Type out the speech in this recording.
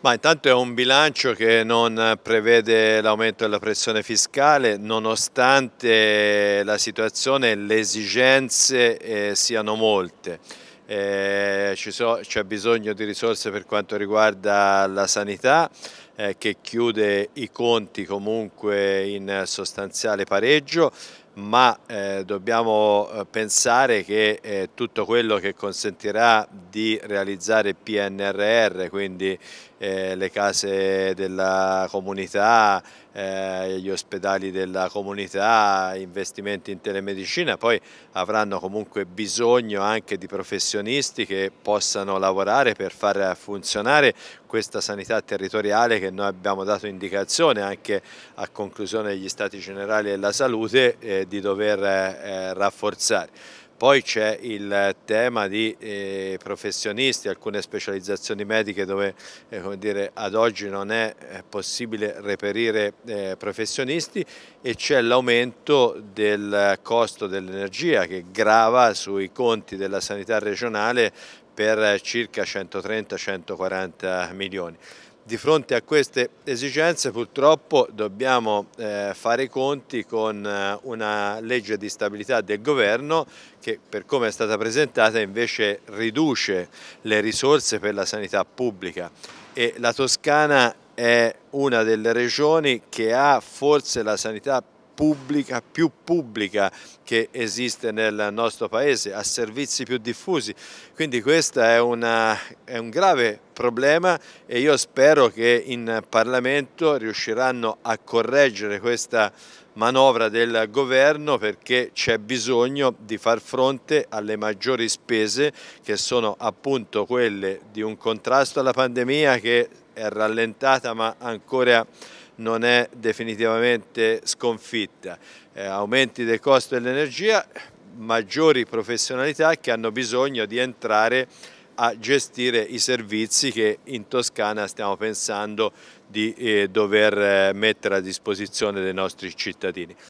Ma intanto è un bilancio che non prevede l'aumento della pressione fiscale nonostante la situazione e le esigenze eh, siano molte. Eh, so, c'è bisogno di risorse per quanto riguarda la sanità eh, che chiude i conti comunque in sostanziale pareggio ma eh, dobbiamo eh, pensare che eh, tutto quello che consentirà di realizzare PNRR, quindi eh, le case della comunità, eh, gli ospedali della comunità, investimenti in telemedicina, poi avranno comunque bisogno anche di professionisti che possano lavorare per far funzionare questa sanità territoriale che noi abbiamo dato indicazione anche a conclusione degli stati generali della salute eh, di dover eh, rafforzare. Poi c'è il tema di eh, professionisti, alcune specializzazioni mediche dove eh, dire, ad oggi non è eh, possibile reperire eh, professionisti e c'è l'aumento del costo dell'energia che grava sui conti della sanità regionale per eh, circa 130-140 milioni. Di fronte a queste esigenze purtroppo dobbiamo eh, fare i conti con eh, una legge di stabilità del governo che per come è stata presentata invece riduce le risorse per la sanità pubblica e la Toscana è una delle regioni che ha forse la sanità più pubblica, più pubblica che esiste nel nostro paese, a servizi più diffusi. Quindi questo è, è, un grave problema e io spero che in Parlamento riusciranno a correggere questa manovra del governo perché c'è bisogno di far fronte alle maggiori spese che sono appunto quelle di un contrasto alla pandemia che è rallentata ma ancora non è definitivamente sconfitta. Eh, aumenti del costo dell'energia, maggiori professionalità che hanno bisogno di entrare a gestire i servizi che in Toscana stiamo pensando di eh, dover eh, mettere a disposizione dei nostri cittadini.